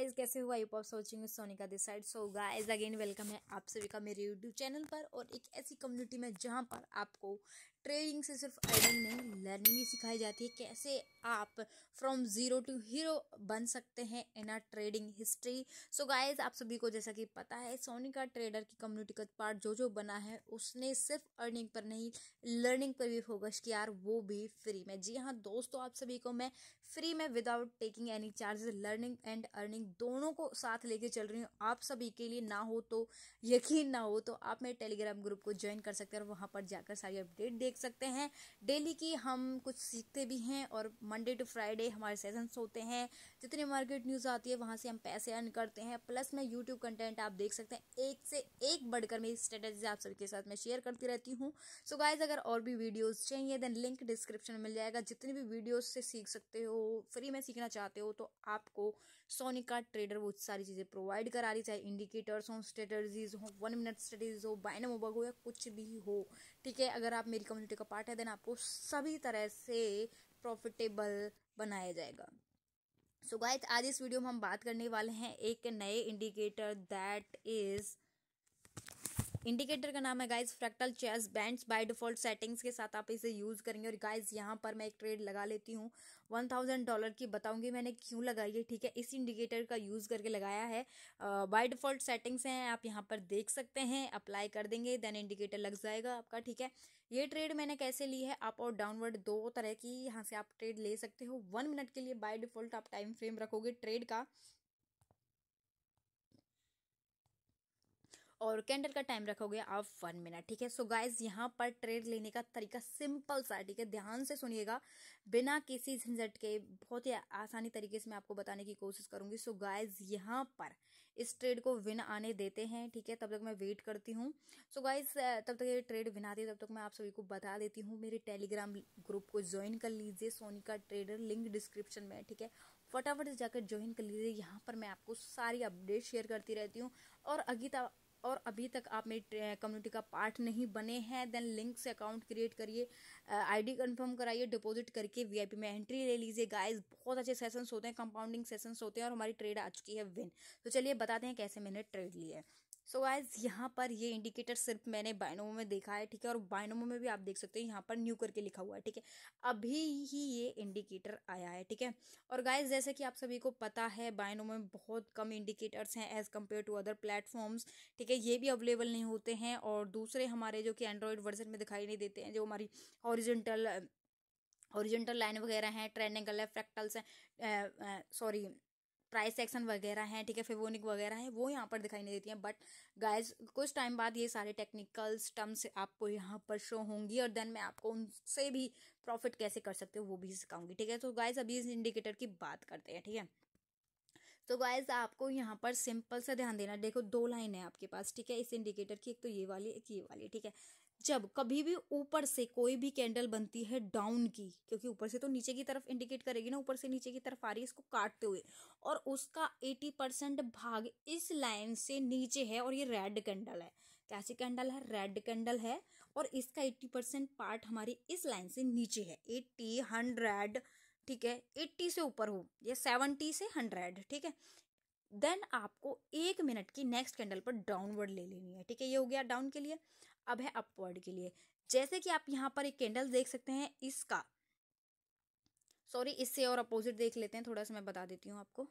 Guys कैसे हुआ यू पॉप सोचिंग Sonika this side so guys again welcome है आप सभी का मेरे यूट्यूब चैनल पर और एक ऐसी कम्युनिटी में जहाँ पर आपको ट्रेनिंग से सिर्फ अर्निंग नहीं लर्निंग भी सिखाई जाती है कैसे आप फ्रॉम ज़ीरो टू हीरो बन सकते हैं in a trading history so guys आप सभी को जैसा कि पता है सोनी का ट्रेडर की कम्युनिटी का पार्ट जो जो बना है उसने सिर्फ अर्निंग पर नहीं लर्निंग पर भी फोकस किया यार वो भी फ्री में जी हाँ दोस्तों आप सभी को मैं फ्री में without taking any charges learning and earning दोनों को साथ लेके चल रही हूँ आप सभी के लिए ना हो तो यकीन ना हो तो आप मेरे टेलीग्राम ग्रुप को ज्वाइन कर सकते हैं और वहाँ पर जाकर सारी अपडेट दे देख सकते हैं डेली की हम कुछ सीखते भी हैं और मंडे टू फ्राइडे हमारे सेशंस होते हैं जितनी मार्केट न्यूज़ आती है वहाँ से हम पैसे अर्न करते हैं प्लस मैं यूट्यूब कंटेंट आप देख सकते हैं एक से एक बढ़कर मेरी स्ट्रेटेजी आप सबके साथ मैं शेयर करती रहती हूँ सो गाइज अगर और भी वीडियोज़ चाहिए देन लिंक डिस्क्रिप्शन में मिल जाएगा जितनी भी वीडियोज़ से सीख सकते हो फ्री में सीखना चाहते हो तो आपको का ट्रेडर वो सारी चीज़ें प्रोवाइड करा रही चाहे इंडिकेटर्स हों स्ट्रेटर्जीज हों वन मिनट स्टडीज हो बाइनमोबग हो या कुछ भी हो ठीक है अगर आप मेरी कम्युनिटी का पार्ट है देन आपको सभी तरह से प्रॉफिटेबल बनाया जाएगा सो so गाइस आज इस वीडियो में हम बात करने वाले हैं एक नए इंडिकेटर दैट इज़ इंडिकेटर का नाम है guys fractal chaos bands by default settings के साथ आप इसे यूज़ करेंगे और गाइज यहाँ पर मैं एक ट्रेड लगा लेती हूँ वन थाउजेंड डॉलर की बताऊंगी मैंने क्यों लगाई है ठीक है इस इंडिकेटर का यूज़ करके लगाया है बाय डिफॉल्ट सेटिंग्स हैं आप यहाँ पर देख सकते हैं अप्लाई कर देंगे देन इंडिकेटर लग जाएगा आपका ठीक है ये ट्रेड मैंने कैसे ली है अप और डाउनवर्ड दो तरह की यहाँ से आप ट्रेड ले सकते हो वन मिनट के लिए बाय डिफॉल्ट आप टाइम फ्रेम रखोगे ट्रेड का और कैंडल का टाइम रखोगे आप वन मिनट ठीक है सो गाइज यहाँ पर ट्रेड लेने का तरीका सिंपल सा है ठीक है ध्यान से सुनिएगा बिना किसी झंझट के बहुत ही आसानी तरीके से मैं आपको बताने की कोशिश करूंगी सो गाइज यहाँ पर इस ट्रेड को विन आने देते हैं ठीक है तब तक मैं वेट करती हूँ सो गाइज तब तक ये ट्रेड विन आती है तब तक मैं आप सभी को बता देती हूँ मेरे टेलीग्राम ग्रुप को ज्वाइन कर लीजिए सोनिका ट्रेडर लिंक डिस्क्रिप्शन में ठीक है फटाफट से जाकर ज्वाइन कर लीजिए यहाँ पर मैं आपको सारी अपडेट शेयर करती रहती हूँ और अगीता और अभी तक आप मेरी कम्युनिटी का पार्ट नहीं बने हैं देन लिंक से अकाउंट क्रिएट करिए आईडी कंफर्म कराइए डिपॉजिट करके वीआईपी में एंट्री ले लीजिए गाइस बहुत अच्छे सेशंस होते हैं कंपाउंडिंग सेशंस होते हैं और हमारी ट्रेड आ चुकी है विन तो चलिए बताते हैं कैसे मैंने ट्रेड ली है सो गाइज यहाँ पर ये इंडिकेटर सिर्फ मैंने बाइनोमो में देखा है ठीक है और बाइनोमो में भी आप देख सकते हो यहाँ पर न्यू करके लिखा हुआ है ठीक है अभी ही ये इंडिकेटर आया है ठीक है और गाइज जैसे कि आप सभी को पता है बाइनोमो में बहुत कम इंडिकेटर्स हैं as compare to other platforms ठीक है ये भी अवेलेबल नहीं होते हैं और दूसरे हमारे जो कि एंड्रॉयड वर्जन में दिखाई नहीं देते हैं जो हमारी ऑरिजेंटल ओरिजेंटल लाइन वगैरह हैं ट्रेनिंगल है फ्रैक्टल्स हैं सॉरी प्राइस सेक्शन वगैरह हैं ठीक है फेवोनिक वगैरह है वो यहाँ पर दिखाई नहीं देती हैं बट गाइज कुछ टाइम बाद ये सारे टेक्निकल स्टम्स आपको यहाँ पर शो होंगी और देन मैं आपको उनसे भी प्रॉफिट कैसे कर सकते हो वो भी सिखाऊंगी ठीक है तो गाइज अभी इस इंडिकेटर की बात करते हैं ठीक है तो गाइज आपको यहाँ पर सिंपल सा ध्यान देना देखो दो लाइन है आपके पास ठीक है इस इंडिकेटर की एक तो ये वाली एक ये वाली ठीक है जब कभी भी ऊपर से कोई भी कैंडल बनती है डाउन की क्योंकि ऊपर से तो नीचे की तरफ इंडिकेट करेगी ना ऊपर से नीचे की तरफ आ रही है इसको काटते हुए और उसका एटी परसेंट भाग इस लाइन से नीचे है और ये रेड कैंडल है कैसी कैंडल है रेड कैंडल है और इसका एट्टी परसेंट पार्ट हमारी इस लाइन से नीचे है एट्टी हंड्रेड ठीक है एट्टी से ऊपर हो या सेवेंटी से हंड्रेड ठीक है देन आपको एक मिनट की नेक्स्ट कैंडल पर डाउनवर्ड ले लेनी है ठीक है ये हो गया डाउन के लिए अब है अपवर्ड के लिए जैसे कि आप यहाँ पर एक कैंडल देख सकते हैं इसका सॉरी इससे और अपोजिट देख लेते हैं थोड़ा सा मैं बता देती हूँ आपको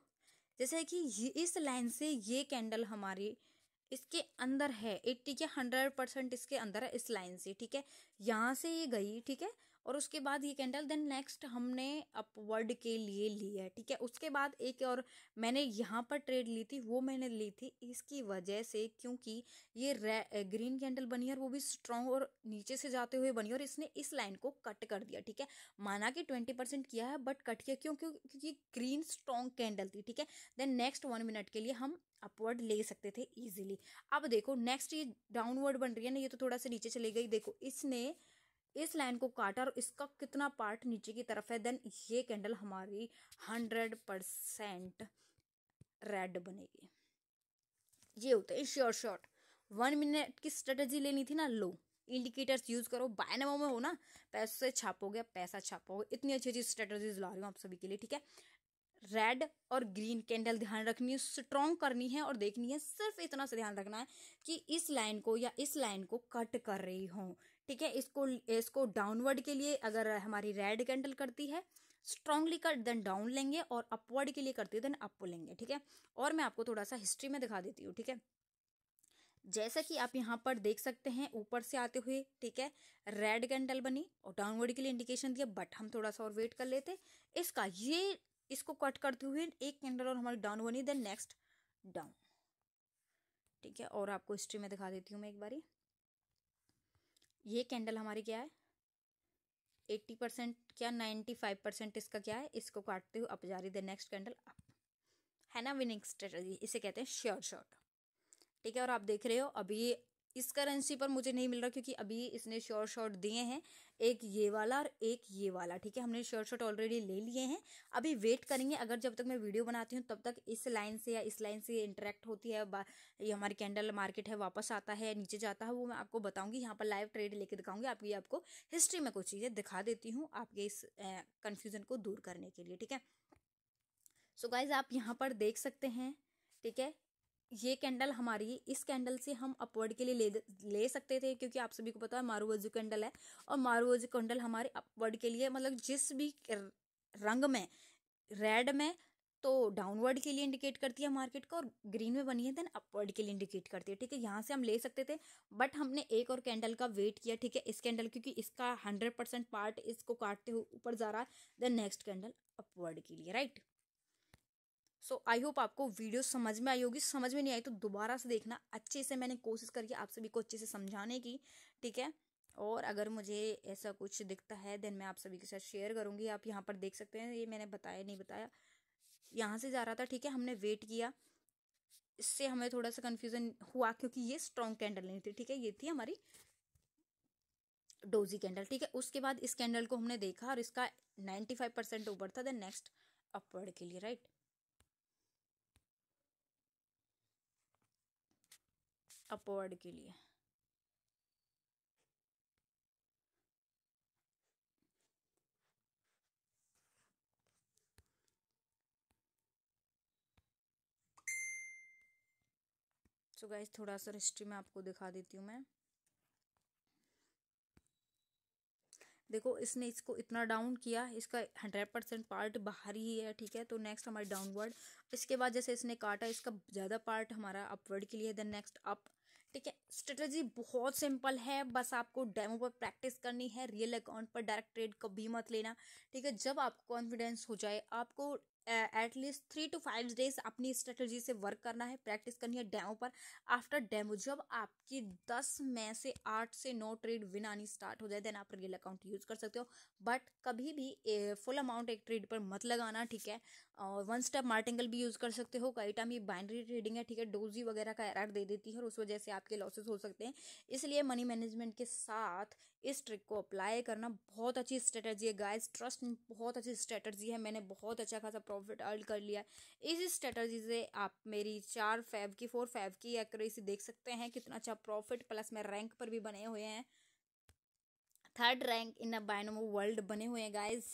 जैसे कि इस लाइन से ये कैंडल हमारी इसके अंदर है एट्टी के हंड्रेड परसेंट इसके अंदर है इस लाइन से ठीक है यहाँ से ये गई ठीक है और उसके बाद ये कैंडल देन नेक्स्ट हमने अपवर्ड के लिए ली है ठीक है उसके बाद एक और मैंने यहाँ पर ट्रेड ली थी वो मैंने ली थी इसकी वजह से क्योंकि ये ग्रीन कैंडल बनी और वो भी स्ट्रांग और नीचे से जाते हुए बनी और इसने इस लाइन को कट कर दिया ठीक है माना कि ट्वेंटी परसेंट किया है बट कट किया क्यों क्यों क्योंकि ग्रीन स्ट्रॉन्ग कैंडल थी ठीक है देन नेक्स्ट वन मिनट के लिए हम अपवर्ड ले सकते थे इजीली अब देखो नेक्स्ट ये डाउनवर्ड बन रही है ना ये तो थोड़ा सा नीचे चली गई देखो इसने इस लाइन को काटा और इसका कितना पार्ट नीचे की तरफ है देन ये कैंडल हमारी हंड्रेड परसेंट रेड बनेगी ये होता है श्योर शॉर्ट वन मिनट की स्ट्रेटजी लेनी थी ना लो इंडिकेटर्स यूज करो बायनामो में हो ना पैसे छापोगे पैसा छापोगे इतनी अच्छी अच्छी स्ट्रेटजीज ला रही हूँ आप सभी के लिए ठीक है रेड और ग्रीन कैंडल ध्यान रखनी है स्ट्रॉन्ग करनी है और देखनी है सिर्फ इतना से ध्यान रखना है कि इस लाइन को या इस लाइन को कट कर रही हो ठीक है इसको इसको डाउनवर्ड के लिए अगर हमारी रेड कैंडल करती है स्ट्रांगली कट देन डाउन लेंगे और अपवर्ड के लिए करती है देन अप लेंगे ठीक है और मैं आपको थोड़ा सा हिस्ट्री में दिखा देती हूँ ठीक है जैसा कि आप यहाँ पर देख सकते हैं ऊपर से आते हुए ठीक है रेड कैंडल बनी और डाउनवर्ड के लिए इंडिकेशन दिया बट हम थोड़ा सा और वेट कर लेते इसका ये इसको कट करते हुए एक कैंडल और हमारी डाउन बनी देन नेक्स्ट डाउन ठीक है और आपको हिस्ट्री में दिखा देती हूँ मैं एक बारी ये कैंडल हमारी क्या है एट्टी परसेंट क्या नाइन्टी फाइव परसेंट इसका क्या है इसको काटते हुए अप जा रही द नेक्स्ट कैंडल अप है ना विनिंग स्ट्रेटजी इसे कहते हैं श्योर शॉट ठीक है और आप देख रहे हो अभी इस करेंसी पर मुझे नहीं मिल रहा क्योंकि अभी इसने श्योर शॉट दिए हैं एक ये वाला और एक ये वाला ठीक है हमने श्योर शॉट ऑलरेडी ले लिए हैं अभी वेट करेंगे अगर जब तक मैं वीडियो बनाती हूँ तब तक इस लाइन से या इस लाइन से इंटरेक्ट होती है ये हमारी कैंडल मार्केट है वापस आता है नीचे जाता है वो मैं आपको बताऊँगी यहाँ पर लाइव ट्रेड लेके दिखाऊंगी आपकी आपको हिस्ट्री में कुछ चीज़ें दिखा देती हूँ आपके इस कन्फ्यूज़न को दूर करने के लिए ठीक है सो गाइज आप यहाँ पर देख सकते हैं ठीक है ये कैंडल हमारी इस कैंडल से हम अपवर्ड के लिए ले ले सकते थे क्योंकि आप सभी को पता है मारूवजू कैंडल है और वजू कैंडल हमारे अपवर्ड के लिए मतलब जिस भी रंग में रेड में तो डाउनवर्ड के लिए इंडिकेट करती है मार्केट को और ग्रीन में बनी है देन अपवर्ड के लिए इंडिकेट करती है ठीक है यहाँ से हम ले सकते थे बट हमने एक और कैंडल का वेट किया ठीक है इस कैंडल क्योंकि इसका हंड्रेड परसेंट पार्ट इसको काटते हुए ऊपर जा रहा है देन नेक्स्ट कैंडल अपवर्ड के लिए राइट सो आई होप आपको वीडियो समझ में आई होगी समझ में नहीं आई तो दोबारा से देखना अच्छे से मैंने कोशिश करके आप सभी को अच्छे से समझाने की ठीक है और अगर मुझे ऐसा कुछ दिखता है देन मैं आप सभी के साथ शेयर करूँगी आप यहाँ पर देख सकते हैं ये मैंने बताया नहीं बताया यहाँ से जा रहा था ठीक है हमने वेट किया इससे हमें थोड़ा सा कन्फ्यूज़न हुआ क्योंकि ये स्ट्रॉन्ग कैंडल नहीं थी ठीक है ये थी हमारी डोजी कैंडल ठीक है उसके बाद इस कैंडल को हमने देखा और इसका नाइन्टी फाइव परसेंट ऊपर था देन नेक्स्ट अपवर्ड के लिए राइट अपवर्ड के लिए सो so गाइज थोड़ा सा हिस्ट्री में आपको दिखा देती हूँ मैं देखो इसने इसको इतना डाउन किया इसका हंड्रेड परसेंट पार्ट बाहर ही है ठीक है तो नेक्स्ट हमारी डाउनवर्ड इसके बाद जैसे इसने काटा इसका ज़्यादा पार्ट हमारा अपवर्ड के लिए देन नेक्स्ट अप ठीक है स्ट्रेटजी बहुत सिंपल है बस आपको डेमो पर प्रैक्टिस करनी है रियल अकाउंट पर डायरेक्ट ट्रेड कभी मत लेना ठीक है जब आपको कॉन्फिडेंस हो जाए आपको at least three to five days अपनी स्ट्रेटजी से वर्क करना है प्रैक्टिस करनी है डेमो पर आफ्टर डेमो जब आपकी दस में से आठ से नौ ट्रेड विन आनी स्टार्ट हो जाए देन आप रियल अकाउंट यूज़ कर सकते हो बट कभी भी फुल अमाउंट एक ट्रेड पर मत लगाना ठीक है और वन स्टेप मार्टिंगल भी यूज़ कर सकते हो कई टाइम ये बाइंड्री ट्रेडिंग है ठीक है डोजी वगैरह का एरर दे देती है और उस वजह से आपके लॉसेस हो सकते हैं इसलिए मनी मैनेजमेंट के साथ इस ट्रिक को अप्लाई करना बहुत अच्छी स्ट्रेटजी है गाइस ट्रस्ट बहुत अच्छी स्ट्रेटजी है मैंने बहुत अच्छा खासा प्रॉफिट अर्न कर लिया इस स्ट्रेटर्जी से आप मेरी चार फैब की फोर फैब की एक्यूरेसी देख सकते हैं कितना अच्छा प्रॉफिट प्लस मैं रैंक पर भी बने हुए हैं third rank in a Binomo world बने हुए हैं गाइज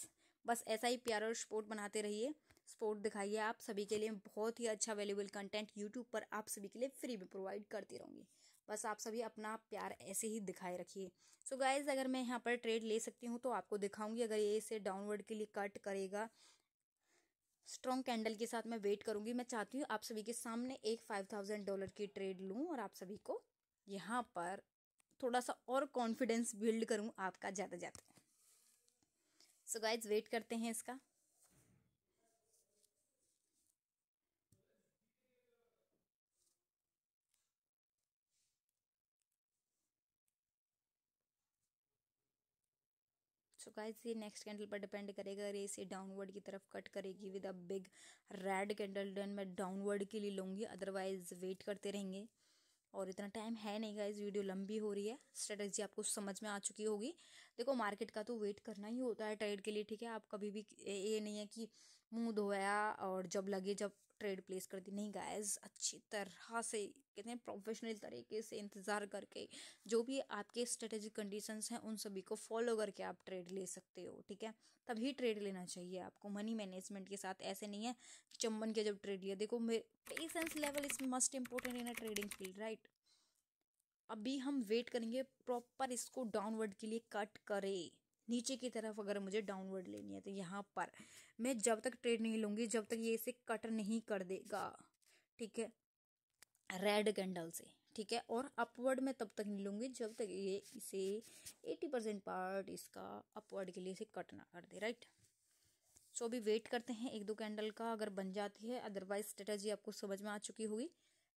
बस ऐसा ही प्यारा और स्पोर्ट बनाते रहिए स्पोर्ट दिखाइए आप सभी के लिए बहुत ही अच्छा वैल्यूबल कंटेंट यूट्यूब पर आप सभी के लिए फ्री में प्रोवाइड करती रहूँगी बस आप सभी अपना प्यार ऐसे ही दिखाए रखिए सो गाइज़ अगर मैं यहाँ पर ट्रेड ले सकती हूँ तो आपको दिखाऊंगी अगर ये इसे डाउनवर्ड के लिए कट करेगा स्ट्रॉन्ग कैंडल के साथ मैं वेट करूंगी मैं चाहती हूँ आप सभी के सामने एक फाइव थाउजेंड डॉलर की ट्रेड लूँ और आप सभी को यहाँ पर थोड़ा सा और कॉन्फिडेंस बिल्ड करूँ आपका ज़्यादा ज़्यादा सो गाइज वेट करते हैं इसका गाइज ये नेक्स्ट कैंडल पर डिपेंड करेगा अगर इसे डाउनवर्ड की तरफ कट करेगी with a big red candle done मैं डाउनवर्ड के लिए लूँगी अदरवाइज वेट करते रहेंगे और इतना टाइम है नहीं गाइज वीडियो लंबी हो रही है स्ट्रेटजी आपको समझ में आ चुकी होगी देखो मार्केट का तो वेट करना ही होता है ट्रेड के लिए ठीक है आप कभी भी ये नहीं है कि मुंह धोया और जब लगे जब ट्रेड प्लेस कर दी नहीं गाइस अच्छी तरह से कहते हैं प्रोफेशनल तरीके से इंतज़ार करके जो भी आपके स्ट्रेटेजिक कंडीशंस हैं उन सभी को फॉलो करके आप ट्रेड ले सकते हो ठीक है तभी ट्रेड लेना चाहिए आपको मनी मैनेजमेंट के साथ ऐसे नहीं है चम्बन के जब ट्रेड लिया देखो patience level is must important in a trading field right अभी हम वेट करेंगे प्रॉपर इसको डाउनवर्ड के लिए कट करें नीचे की तरफ अगर मुझे डाउनवर्ड लेनी है तो यहाँ पर मैं जब तक ट्रेड नहीं लूँगी जब तक ये इसे कट नहीं कर देगा ठीक है रेड कैंडल से ठीक है और अपवर्ड में तब तक नहीं लूँगी जब तक ये इसे एटी परसेंट पार्ट इसका अपवर्ड के लिए इसे कट ना कर दे राइट सो अभी वेट करते हैं एक दो कैंडल का अगर बन जाती है अदरवाइज स्ट्रेटेजी आपको समझ में आ चुकी होगी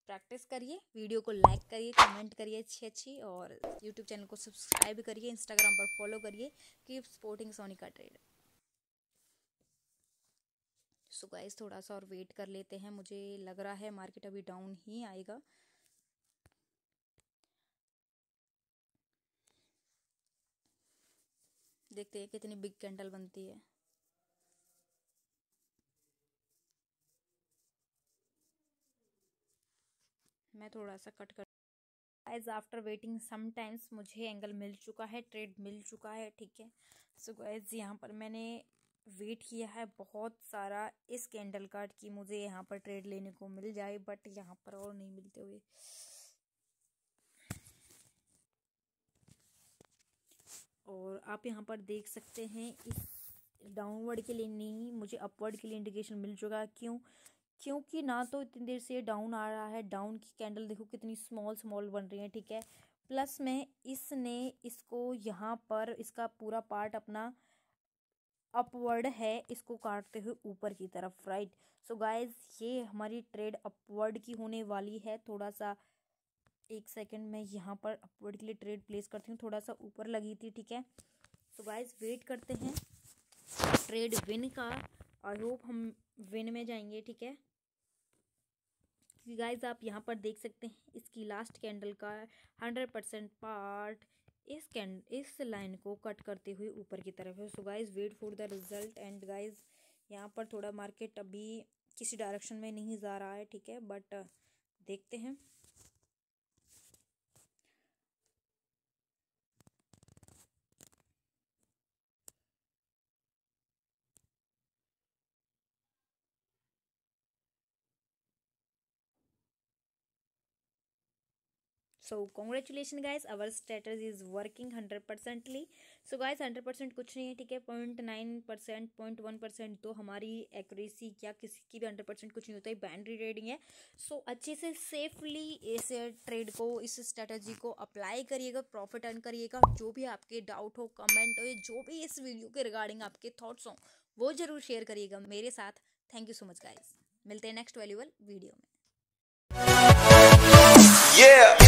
प्रैक्टिस करिए वीडियो को लाइक करिए कमेंट करिए अच्छी अच्छी और यूट्यूब चैनल को सब्सक्राइब करिए इंस्टाग्राम पर फॉलो करिए कीप स्पोर्टिंग सोनी का ट्रेड सो गाइस थोड़ा सा और वेट कर लेते हैं मुझे लग रहा है मार्केट अभी डाउन ही आएगा देखते हैं कितनी बिग कैंडल बनती है मैं थोड़ा सा कट कर एज आफ्टर वेटिंग समटाइम्स मुझे एंगल मिल चुका है ट्रेड मिल चुका है ठीक है सो गाइज यहाँ पर मैंने वेट किया है बहुत सारा इस कैंडल कार्ड की मुझे यहाँ पर ट्रेड लेने को मिल जाए बट यहाँ पर और नहीं मिलते हुए और आप यहाँ पर देख सकते हैं इस डाउनवर्ड के लिए नहीं मुझे अपवर्ड के लिए इंडिकेशन मिल चुका क्यों क्योंकि ना तो इतनी देर से डाउन आ रहा है डाउन की कैंडल देखो कितनी स्मॉल स्मॉल बन रही है ठीक है प्लस में इसने इसको यहाँ पर इसका पूरा पार्ट अपना अपवर्ड है इसको काटते हुए ऊपर की तरफ राइट सो गाइस ये हमारी ट्रेड अपवर्ड की होने वाली है थोड़ा सा एक सेकंड मैं यहाँ पर अपवर्ड के लिए ट्रेड प्लेस करती हूँ थोड़ा सा ऊपर लगी थी ठीक है सो गाइस वेट करते हैं ट्रेड विन का आई होप हम विन में जाएंगे ठीक है क्योंकि गाइज आप यहाँ पर देख सकते हैं इसकी लास्ट कैंडल का हंड्रेड परसेंट पार्ट इस कैंड इस लाइन को कट करते हुए ऊपर की तरफ है so guys wait for the result and guys यहाँ पर थोड़ा मार्केट अभी किसी डायरेक्शन में नहीं जा रहा है ठीक है बट देखते हैं so congratulation guys our status is working hundred percently so guys hundred percent कुछ नहीं है ठीक है point nine percent point one percent तो हमारी एक्यूरेसी क्या किसी की भी हंड्रेड परसेंट कुछ नहीं होता है बैंड्री ट्रेडिंग है सो so, अच्छे से सेफली इस ट्रेड को इस स्ट्रेटजी को अप्लाई करिएगा प्रॉफिट अर्न करिएगा जो भी आपके डाउट हो कमेंट हो या जो भी इस वीडियो के रिगार्डिंग आपके थाट्स हों वो जरूर शेयर करिएगा मेरे साथ thank you so much guys मिलते हैं नेक्स्ट वैल्यूबल वीडियो में yeah.